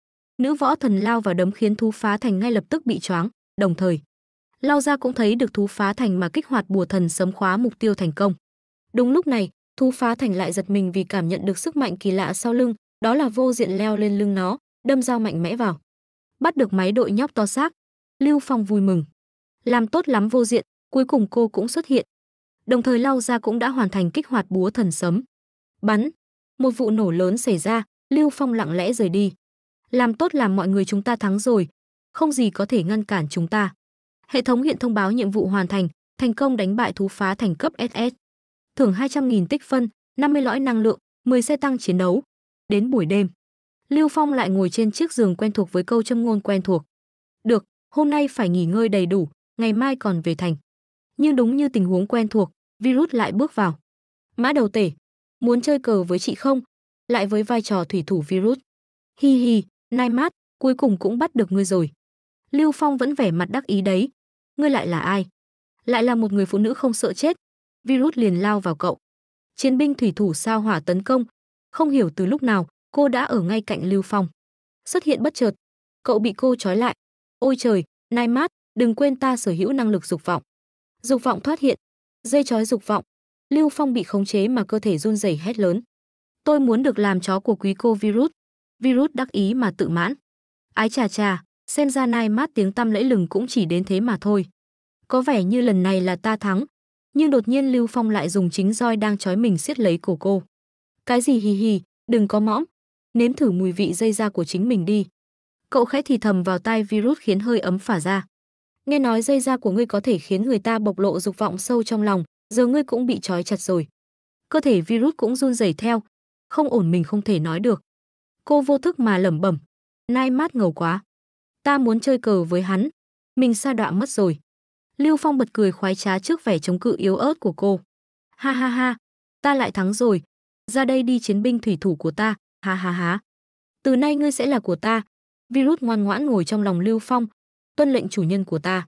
Nữ võ thần lao vào đấm khiến thú phá thành ngay lập tức bị choáng, đồng thời. Lao ra cũng thấy được thú phá thành mà kích hoạt bùa thần sấm khóa mục tiêu thành công. Đúng lúc này, thú phá thành lại giật mình vì cảm nhận được sức mạnh kỳ lạ sau lưng, đó là vô diện leo lên lưng nó, đâm dao mạnh mẽ vào. Bắt được máy đội nhóc to xác. Lưu Phong vui mừng. Làm tốt lắm vô diện, cuối cùng cô cũng xuất hiện. Đồng thời lao ra cũng đã hoàn thành kích hoạt búa thần sấm. Bắn, một vụ nổ lớn xảy ra, Lưu Phong lặng lẽ rời đi. Làm tốt làm mọi người chúng ta thắng rồi, không gì có thể ngăn cản chúng ta. Hệ thống hiện thông báo nhiệm vụ hoàn thành, thành công đánh bại thú phá thành cấp SS. Thưởng 200.000 tích phân, 50 lõi năng lượng, 10 xe tăng chiến đấu. Đến buổi đêm, Lưu Phong lại ngồi trên chiếc giường quen thuộc với câu châm ngôn quen thuộc. Được, hôm nay phải nghỉ ngơi đầy đủ, ngày mai còn về thành. Nhưng đúng như tình huống quen thuộc, virus lại bước vào. Mã đầu tể, muốn chơi cờ với chị không? Lại với vai trò thủy thủ virus. Hi hi, nai mát, cuối cùng cũng bắt được ngươi rồi. Lưu Phong vẫn vẻ mặt đắc ý đấy. Ngươi lại là ai? Lại là một người phụ nữ không sợ chết. Virus liền lao vào cậu. Chiến binh thủy thủ sao hỏa tấn công. Không hiểu từ lúc nào, cô đã ở ngay cạnh Lưu Phong. Xuất hiện bất chợt, cậu bị cô trói lại. Ôi trời, nai mát, đừng quên ta sở hữu năng lực dục vọng. Dục vọng thoát hiện, dây chói dục vọng. Lưu Phong bị khống chế mà cơ thể run rẩy hét lớn. Tôi muốn được làm chó của quý cô virus. Virus đắc ý mà tự mãn. Ái chà chà, xem ra nai mát tiếng tăm lẫy lừng cũng chỉ đến thế mà thôi. Có vẻ như lần này là ta thắng, nhưng đột nhiên Lưu Phong lại dùng chính roi đang trói mình siết lấy cổ cô. Cái gì hì hì, đừng có mõm, nếm thử mùi vị dây da của chính mình đi. Cậu khẽ thì thầm vào tai virus khiến hơi ấm phả ra nghe nói dây da của ngươi có thể khiến người ta bộc lộ dục vọng sâu trong lòng, giờ ngươi cũng bị trói chặt rồi. Cơ thể virus cũng run rẩy theo, không ổn mình không thể nói được. Cô vô thức mà lẩm bẩm, nai mát ngầu quá. Ta muốn chơi cờ với hắn, mình sa đọa mất rồi. Lưu Phong bật cười khoái trá trước vẻ chống cự yếu ớt của cô. Ha ha ha, ta lại thắng rồi. Ra đây đi chiến binh thủy thủ của ta, ha ha ha. Từ nay ngươi sẽ là của ta. Virus ngoan ngoãn ngồi trong lòng Lưu Phong, tuân lệnh chủ nhân của ta